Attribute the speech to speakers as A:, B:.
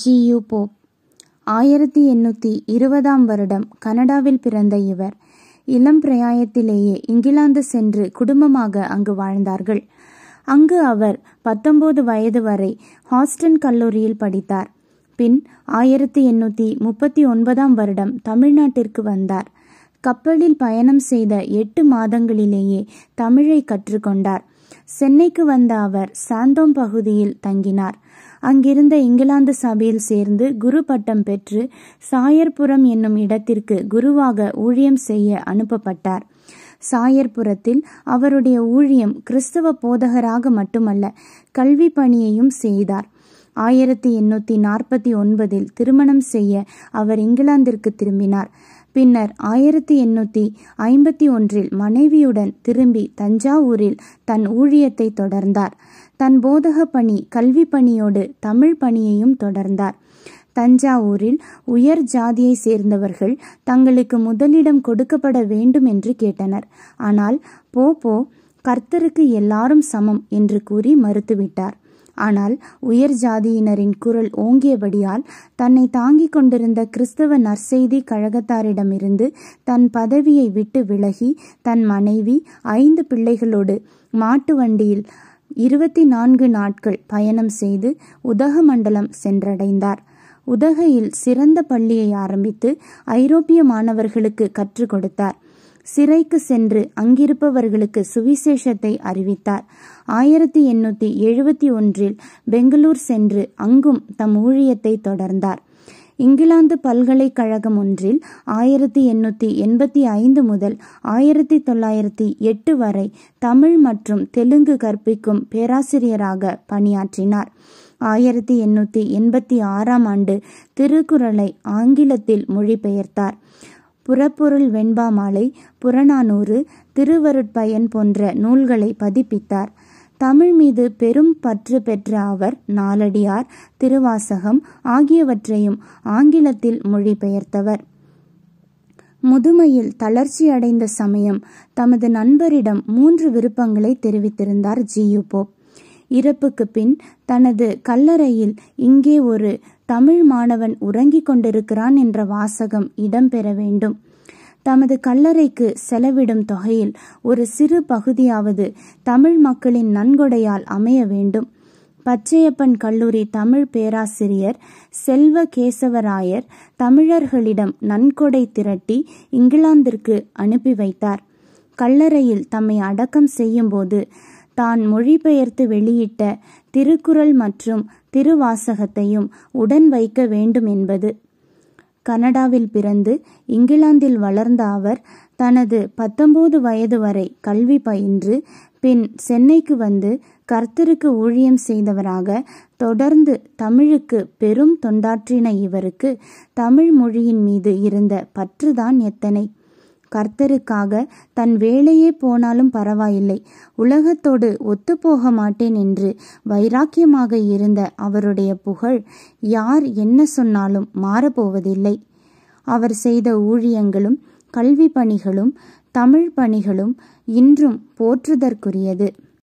A: G U Pope ஆயிரத்தி எண்ணூற்றி இருபதாம் வருடம் கனடாவில் பிறந்த இவர் இளம் பிரயாயத்திலேயே இங்கிலாந்து சென்று குடும்பமாக அங்கு வாழ்ந்தார்கள் அங்கு அவர் பத்தொன்பது வயது வரை ஹாஸ்டன் கல்லூரியில் படித்தார் பின் ஆயிரத்தி எண்ணூற்றி முப்பத்தி ஒன்பதாம் வருடம் தமிழ்நாட்டிற்கு வந்தார் கப்பலில் பயணம் செய்த எட்டு மாதங்களிலேயே தமிழை கற்றுக்கொண்டார் சென்னைக்கு வந்த அவர் சாந்தோம் பகுதியில் தங்கினார் அங்கிருந்த இங்கிலாந்து சபையில் சேர்ந்து குரு பட்டம் பெற்று சாயர்புரம் என்னும் இடத்திற்கு குருவாக ஊழியம் செய்ய அனுப்பப்பட்டார் சாயர்புரத்தில் அவருடைய ஊழியம் கிறிஸ்தவ போதகராக மட்டுமல்ல கல்வி பணியையும் செய்தார் ஆயிரத்தி எண்ணூற்றி நாற்பத்தி ஒன்பதில் திருமணம் செய்ய அவர் இங்கிலாந்திற்கு திரும்பினார் பின்னர் ஆயிரத்தி எண்ணூற்றி ஐம்பத்தி ஒன்றில் மனைவியுடன் திரும்பி தஞ்சாவூரில் தன் ஊழியத்தை தொடர்ந்தார் தன் போதக பணி கல்வி பணியோடு தமிழ் பணியையும் தொடர்ந்தார் தஞ்சாவூரில் உயர் ஜாதியை சேர்ந்தவர்கள் தங்களுக்கு முதலிடம் கொடுக்கப்பட வேண்டும் என்று கேட்டனர் ஆனால் போ போ கர்த்தருக்கு எல்லாரும் சமம் என்று கூறி மறுத்துவிட்டார் ஆனால் உயர் ஜாதியினரின் குரல் ஓங்கியபடியால் தன்னை தாங்கிக் கொண்டிருந்த கிறிஸ்தவ நற்செய்தி கழகத்தாரிடமிருந்து தன் பதவியை விட்டு விலகி தன் மனைவி ஐந்து பிள்ளைகளோடு மாட்டு வண்டியில் இருபத்தி நான்கு நாட்கள் பயணம் செய்து உதகமண்டலம் சென்றடைந்தார் உதகையில் சிறந்த பள்ளியை ஆரம்பித்து ஐரோப்பிய மாணவர்களுக்கு கற்றுக் கொடுத்தார் சிறைக்கு சென்று அங்கிருப்பவர்களுக்கு சுவிசேஷத்தை அறிவித்தார் ஆயிரத்தி எண்ணூற்றி எழுபத்தி ஒன்றில் பெங்களூர் சென்று அங்கும் தம் ஊழியத்தை தொடர்ந்தார் இங்கிலாந்து பல்கலைக்கழகம் ஒன்றில் ஆயிரத்தி எண்ணூற்றி எண்பத்தி ஐந்து முதல் ஆயிரத்தி தொள்ளாயிரத்தி எட்டு வரை தமிழ் மற்றும் தெலுங்கு கற்பிக்கும் பேராசிரியராக பணியாற்றினார் ஆயிரத்தி எண்ணூற்றி எண்பத்தி ஆறாம் ஆண்டு திருக்குறளை ஆங்கிலத்தில் மொழிபெயர்த்தார் புறப்பொருள் வெண்பா மாலை புறநானூறு திருவருட்பயன் போன்ற நூல்களை பதிப்பித்தார் தமிழ் மீது பெரும் பற்று பெற்ற அவர் நாலடியார் திருவாசகம் ஆகியவற்றையும் ஆங்கிலத்தில் மொழிபெயர்த்தவர் முதுமையில் தளர்ச்சி அடைந்த சமயம் தமது நண்பரிடம் மூன்று விருப்பங்களை தெரிவித்திருந்தார் ஜியு போப் இறப்புக்கு பின் தனது கல்லறையில் இங்கே ஒரு தமிழ் மாணவன் உறங்கிக் கொண்டிருக்கிறான் என்ற வாசகம் இடம்பெற வேண்டும் தமது கல்லறைக்கு செலவிடும் தொகையில் ஒரு சிறு பகுதியாவது தமிழ் மக்களின் நன்கொடையால் அமைய வேண்டும் பச்சையப்பன் கல்லூரி தமிழ் பேராசிரியர் செல்வ கேசவராயர் தமிழர்களிடம் நன்கொடை திரட்டி இங்கிலாந்திற்கு அனுப்பி வைத்தார் கல்லறையில் தம்மை அடக்கம் செய்யும்போது தான் மொழிபெயர்த்து வெளியிட்ட திருக்குறள் மற்றும் திருவாசகத்தையும் உடன் வைக்க வேண்டும் என்பது கனடாவில் பிறந்து இங்கிலாந்தில் வளர்ந்த அவர் தனது பத்தொன்பது வயது வரை கல்வி பயின்று பின் சென்னைக்கு வந்து கர்த்தருக்கு ஊழியம் செய்தவராக தொடர்ந்து தமிழுக்கு பெரும் தொண்டாற்றின இவருக்கு தமிழ் மொழியின் மீது இருந்த பற்றுதான் எத்தனை கர்த்தருக்காக தன் வேலையே போனாலும் பரவாயில்லை உலகத்தோடு ஒத்துப்போக மாட்டேன் என்று வைராக்கியமாக இருந்த அவருடைய புகழ் யார் என்ன சொன்னாலும் மாறப்போவதில்லை அவர் செய்த ஊழியங்களும் கல்வி பணிகளும் தமிழ் பணிகளும் இன்றும் போற்றுதற்குரியது